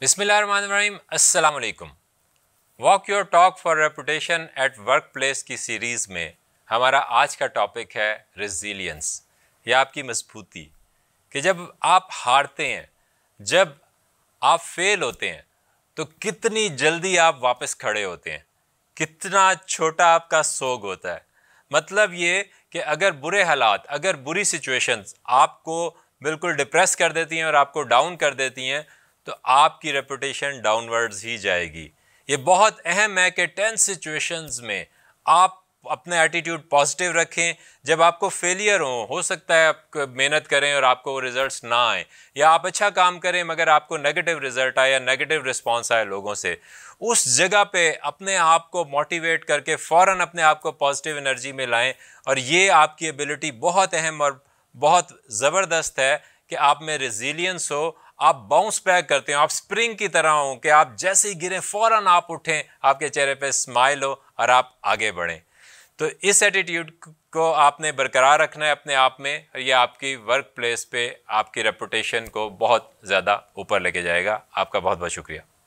बिसमीम अल्लाम walk your talk for reputation at workplace की सीरीज़ में हमारा आज का टॉपिक है रेजिलियंस या आपकी मजबूती कि जब आप हारते हैं जब आप फेल होते हैं तो कितनी जल्दी आप वापस खड़े होते हैं कितना छोटा आपका सोग होता है मतलब ये कि अगर बुरे हालात अगर बुरी सिचुएशंस आपको बिल्कुल डिप्रेस कर देती हैं और आपको डाउन कर देती हैं तो आपकी रेपुटेशन डाउनवर्ड्स ही जाएगी ये बहुत अहम है कि टेंस सिचुएशंस में आप अपने एटीट्यूड पॉजिटिव रखें जब आपको फेलियर हो हो सकता है आप मेहनत करें और आपको वो रिजल्ट्स ना आए या आप अच्छा काम करें मगर आपको नेगेटिव रिजल्ट आए या नेगेटिव रिस्पांस आए लोगों से उस जगह पे अपने आप को मोटिवेट करके फ़ौर अपने आप को पॉजिटिव एनर्जी में लाएं और ये आपकी एबिलिटी बहुत अहम और बहुत ज़बरदस्त है कि आप में रेजिलियंस हो आप बाउंस बैक करते हो आप स्प्रिंग की तरह हो कि आप जैसे ही गिरें फौरन आप उठें आपके चेहरे पे स्माइल हो और आप आगे बढ़ें तो इस एटीट्यूड को आपने बरकरार रखना है अपने आप में और ये आपकी वर्क प्लेस पर आपकी रेपुटेशन को बहुत ज़्यादा ऊपर लेके जाएगा आपका बहुत बहुत शुक्रिया